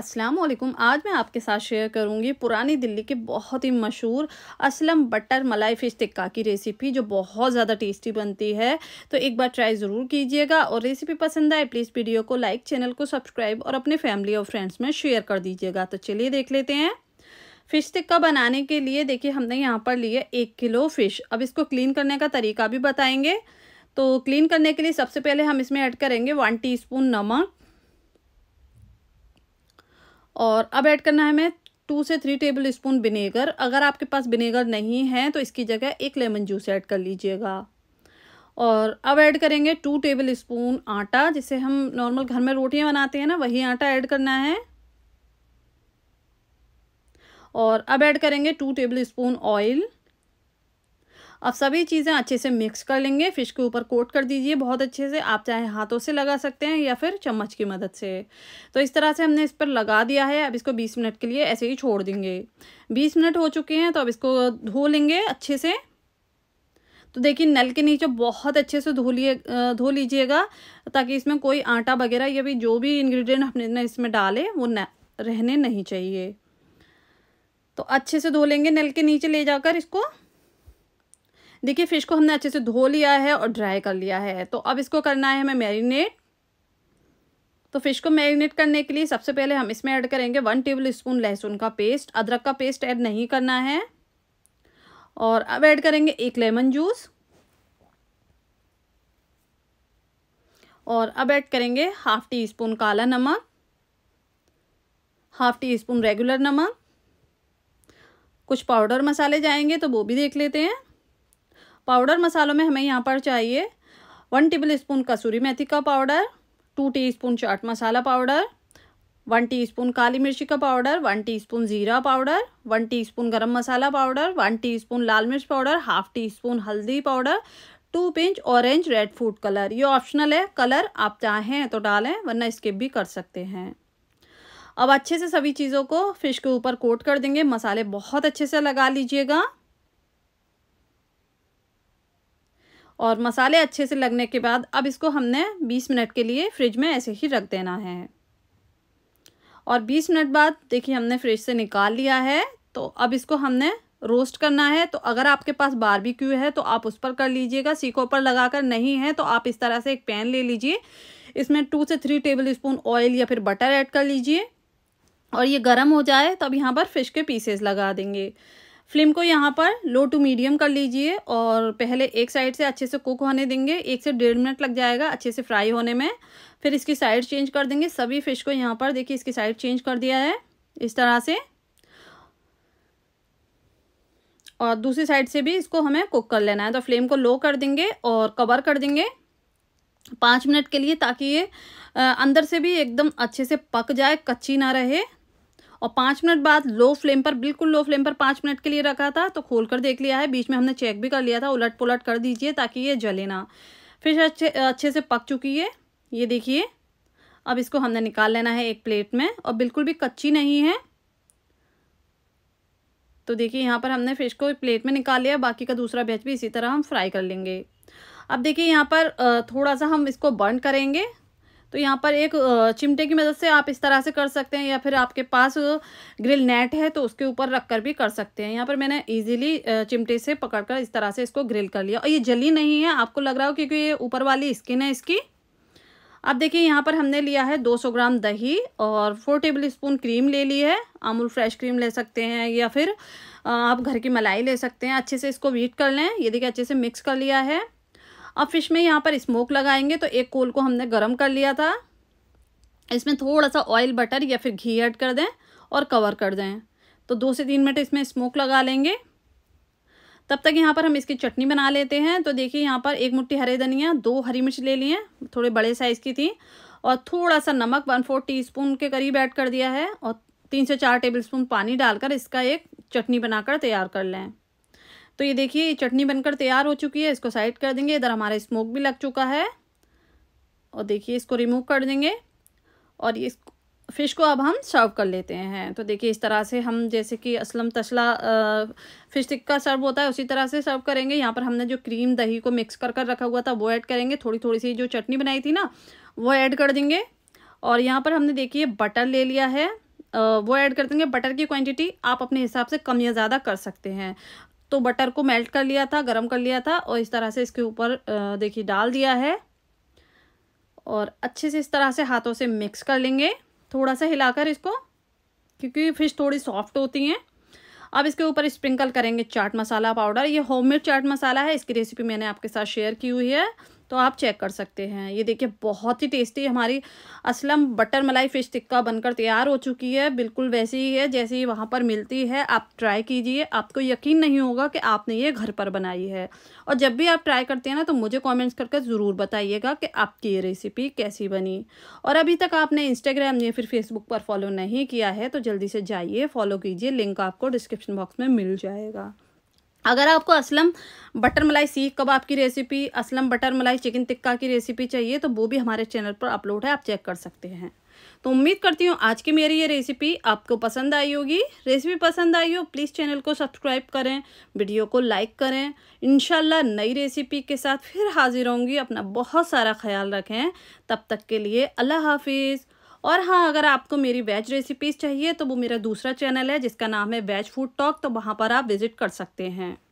अस्सलाम वालेकुम आज मैं आपके साथ शेयर करूंगी पुरानी दिल्ली के बहुत ही मशहूर असलम बटर मलाई फ़िश टिक्का की रेसिपी जो बहुत ज़्यादा टेस्टी बनती है तो एक बार ट्राई ज़रूर कीजिएगा और रेसिपी पसंद आए प्लीज़ वीडियो को लाइक चैनल को सब्सक्राइब और अपने फैमिली और फ्रेंड्स में शेयर कर दीजिएगा तो चलिए देख लेते हैं फ़िश टिक्का बनाने के लिए देखिए हमने यहाँ पर लिए एक किलो फ़िश अब इसको क्लीन करने का तरीका भी बताएँगे तो क्लीन करने के लिए सबसे पहले हम इसमें ऐड करेंगे वन स्पून नमक और अब ऐड करना है हमें टू से थ्री टेबल स्पून विनेगर अगर आपके पास विनेगर नहीं है तो इसकी जगह एक लेमन जूस ऐड कर लीजिएगा और अब ऐड करेंगे टू टेबल स्पून आटा जिसे हम नॉर्मल घर में रोटियां बनाते हैं ना वही आटा ऐड करना है और अब ऐड करेंगे टू टेबल स्पून ऑयल अब सभी चीज़ें अच्छे से मिक्स कर लेंगे फिश के ऊपर कोट कर दीजिए बहुत अच्छे से आप चाहे हाथों से लगा सकते हैं या फिर चम्मच की मदद से तो इस तरह से हमने इस पर लगा दिया है अब इसको बीस मिनट के लिए ऐसे ही छोड़ देंगे बीस मिनट हो चुके हैं तो अब इसको धो लेंगे अच्छे से तो देखिए नल के नीचे बहुत अच्छे से धो लिए धो लीजिएगा ताकि इसमें कोई आटा वगैरह या भी जो भी इंग्रेडिएंट हमने ना इसमें डाले वो न रहने नहीं चाहिए तो अच्छे से धो लेंगे नल के नीचे ले जाकर इसको देखिए फिश को हमने अच्छे से धो लिया है और ड्राई कर लिया है तो अब इसको करना है हमें मैरिनेट तो फिश को मैरिनेट करने के लिए सबसे पहले हम इसमें ऐड करेंगे वन टेबल स्पून लहसुन का पेस्ट अदरक का पेस्ट ऐड नहीं करना है और अब ऐड करेंगे एक लेमन जूस और अब ऐड करेंगे हाफ टी स्पून काला नमक हाफ टी स्पून रेगुलर नमक कुछ पाउडर मसाले जाएंगे तो वो भी देख लेते हैं पाउडर मसालों में हमें यहाँ पर चाहिए वन टेबल स्पून कसूरी मेथी का powder two spoon chaat masala powder one teaspoon काली मिर्ची का पाउडर वन टीस्पून ज़ीरा powder one teaspoon garam masala powder one teaspoon लाल मिर्च पाउडर हाफ टी स्पून हल्दी powder two pinch orange red food colour ये ऑप्शनल है कलर आप चाहें तो डालें वरना स्किप भी कर सकते हैं अब अच्छे से सभी चीज़ों को फिश के ऊपर कोट कर देंगे मसाले बहुत अच्छे से लगा लीजिएगा और मसाले अच्छे से लगने के बाद अब इसको हमने 20 मिनट के लिए फ्रिज में ऐसे ही रख देना है और 20 मिनट बाद देखिए हमने फ्रिज से निकाल लिया है तो अब इसको हमने रोस्ट करना है तो अगर आपके पास बारबेक्यू है तो आप उस पर कर लीजिएगा सीखों पर लगाकर नहीं है तो आप इस तरह से एक पैन ले लीजिए इसमें टू से थ्री टेबल स्पून ऑयल या फिर बटर ऐड कर लीजिए और ये गर्म हो जाए तो अब यहाँ पर फिश के पीसेस लगा देंगे फ्लेम को यहाँ पर लो टू मीडियम कर लीजिए और पहले एक साइड से अच्छे से कुक होने देंगे एक से डेढ़ मिनट लग जाएगा अच्छे से फ्राई होने में फिर इसकी साइड चेंज कर देंगे सभी फिश को यहाँ पर देखिए इसकी साइड चेंज कर दिया है इस तरह से और दूसरी साइड से भी इसको हमें कुक कर लेना है तो फ्लेम को लो कर देंगे और कवर कर देंगे पाँच मिनट के लिए ताकि ये अंदर से भी एकदम अच्छे से पक जाए कच्ची ना रहे और पाँच मिनट बाद लो फ्लेम पर बिल्कुल लो फ्लेम पर पाँच मिनट के लिए रखा था तो खोल कर देख लिया है बीच में हमने चेक भी कर लिया था उलट पुलट कर दीजिए ताकि ये जले ना फिर अच्छे अच्छे से पक चुकी है ये देखिए अब इसको हमने निकाल लेना है एक प्लेट में और बिल्कुल भी कच्ची नहीं है तो देखिए यहाँ पर हमने फिश को प्लेट में निकाल लिया बाकी का दूसरा बैच भी इसी तरह हम फ्राई कर लेंगे अब देखिए यहाँ पर थोड़ा सा हम इसको बर्न करेंगे तो यहाँ पर एक चिमटे की मदद से आप इस तरह से कर सकते हैं या फिर आपके पास ग्रिल नेट है तो उसके ऊपर रख कर भी कर सकते हैं यहाँ पर मैंने इजीली चिमटे से पकड़कर इस तरह से इसको ग्रिल कर लिया और ये जली नहीं है आपको लग रहा हो क्योंकि ये ऊपर वाली स्किन है इसकी अब देखिए यहाँ पर हमने लिया है 200 ग्राम दही और फोर टेबल स्पून क्रीम ले ली है अमूल फ्रेश क्रीम ले सकते हैं या फिर आप घर की मलाई ले सकते हैं अच्छे से इसको वीट कर लें ये देखिए अच्छे से मिक्स कर लिया है अब फिश में यहाँ पर स्मोक लगाएंगे तो एक कोल को हमने गर्म कर लिया था इसमें थोड़ा सा ऑयल बटर या फिर घी ऐड कर दें और कवर कर दें तो दो से तीन मिनट इसमें स्मोक लगा लेंगे तब तक यहाँ पर हम इसकी चटनी बना लेते हैं तो देखिए यहाँ पर एक मुट्ठी हरे धनिया दो हरी मिर्च ले लिए थोड़े बड़े साइज़ की थी और थोड़ा सा नमक वन फोर टी के करीब ऐड कर दिया है और तीन से चार टेबल स्पून पानी डालकर इसका एक चटनी बनाकर तैयार कर लें तो ये देखिए चटनी बनकर तैयार हो चुकी है इसको साइड कर देंगे इधर हमारा स्मोक भी लग चुका है और देखिए इसको रिमूव कर देंगे और इस फ़िश को अब हम सर्व कर लेते हैं तो देखिए इस तरह से हम जैसे कि असलम तसला फ़िश टिक्का सर्व होता है उसी तरह से सर्व करेंगे यहाँ पर हमने जो क्रीम दही को मिक्स कर कर रखा हुआ था वो ऐड करेंगे थोड़ी थोड़ी सी जो चटनी बनाई थी ना वो ऐड कर देंगे और यहाँ पर हमने देखिए बटर ले लिया है वो ऐड कर देंगे बटर की क्वांटिटी आप अपने हिसाब से कम या ज़्यादा कर सकते हैं तो बटर को मेल्ट कर लिया था गरम कर लिया था और इस तरह से इसके ऊपर देखिए डाल दिया है और अच्छे से इस तरह से हाथों से मिक्स कर लेंगे थोड़ा सा हिलाकर इसको क्योंकि फिश थोड़ी सॉफ्ट होती हैं अब इसके ऊपर स्प्रिंकल करेंगे चाट मसाला पाउडर ये होममेड चाट मसाला है इसकी रेसिपी मैंने आपके साथ शेयर की हुई है तो आप चेक कर सकते हैं ये देखिए बहुत ही टेस्टी हमारी असलम बटर मलाई फ़िश टिक्का बनकर तैयार हो चुकी है बिल्कुल वैसी ही है जैसी वहाँ पर मिलती है आप ट्राई कीजिए आपको यकीन नहीं होगा कि आपने ये घर पर बनाई है और जब भी आप ट्राई करते हैं ना तो मुझे कॉमेंट्स करके ज़रूर बताइएगा कि आपकी ये रेसिपी कैसी बनी और अभी तक आपने इंस्टाग्राम या फिर फेसबुक पर फॉलो नहीं किया है तो जल्दी से जाइए फॉलो कीजिए लिंक आपको डिस्क्रिप्शन बॉक्स में मिल जाएगा अगर आपको असलम बटर मलाई सीख कबाब की recipe Aslam butter malai chicken tikka की रेसिपी चाहिए तो वो भी हमारे चैनल पर अपलोड है आप चेक कर सकते हैं तो उम्मीद करती हूँ आज की मेरी ये रेसिपी आपको पसंद आई होगी रेसिपी पसंद आई हो प्लीज़ चैनल को सब्सक्राइब करें वीडियो को लाइक करें इन नई रेसिपी के साथ फिर हाजिर होंगी अपना बहुत सारा ख्याल रखें तब तक के लिए अल्लाह हाफिज़ और हाँ अगर आपको मेरी वेज रेसिपीज़ चाहिए तो वो मेरा दूसरा चैनल है जिसका नाम है वेज फूड टॉक तो वहाँ पर आप विज़िट कर सकते हैं